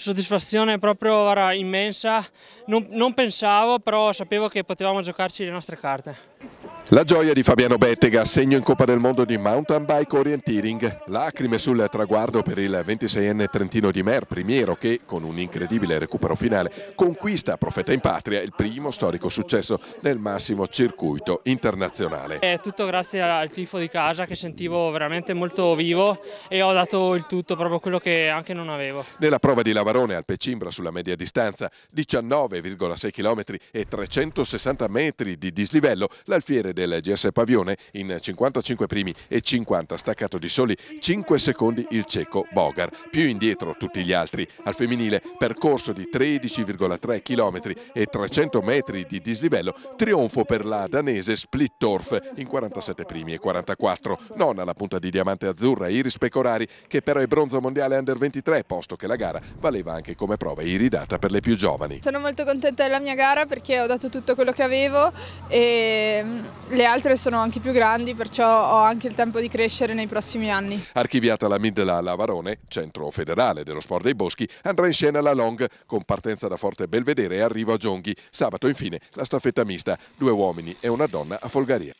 soddisfazione proprio era immensa, non, non pensavo però sapevo che potevamo giocarci le nostre carte. La gioia di Fabiano Bettega, segno in Coppa del Mondo di mountain bike orienteering, lacrime sul traguardo per il 26enne trentino di Mer, primiero che con un incredibile recupero finale conquista Profeta in Patria il primo storico successo nel massimo circuito internazionale. È tutto grazie al tifo di casa che sentivo veramente molto vivo e ho dato il tutto, proprio quello che anche non avevo. Nella prova di Lavarone al Pecimbra sulla media distanza, 19,6 km e 360 metri di dislivello, l'alfiere del del GS Pavione in 55 primi e 50 staccato di soli 5 secondi il ceco Bogar, più indietro tutti gli altri. Al femminile percorso di 13,3 km e 300 metri di dislivello, trionfo per la danese Splittorf in 47 primi e 44, non alla punta di diamante azzurra Iris Pecorari che però è bronzo mondiale under 23 posto che la gara valeva anche come prova iridata per le più giovani. Sono molto contenta della mia gara perché ho dato tutto quello che avevo e le altre sono anche più grandi, perciò ho anche il tempo di crescere nei prossimi anni. Archiviata la Midla Varone, centro federale dello sport dei boschi, andrà in scena la Long con partenza da Forte Belvedere e arrivo a Gionghi. Sabato infine la staffetta mista, due uomini e una donna a Folgaria.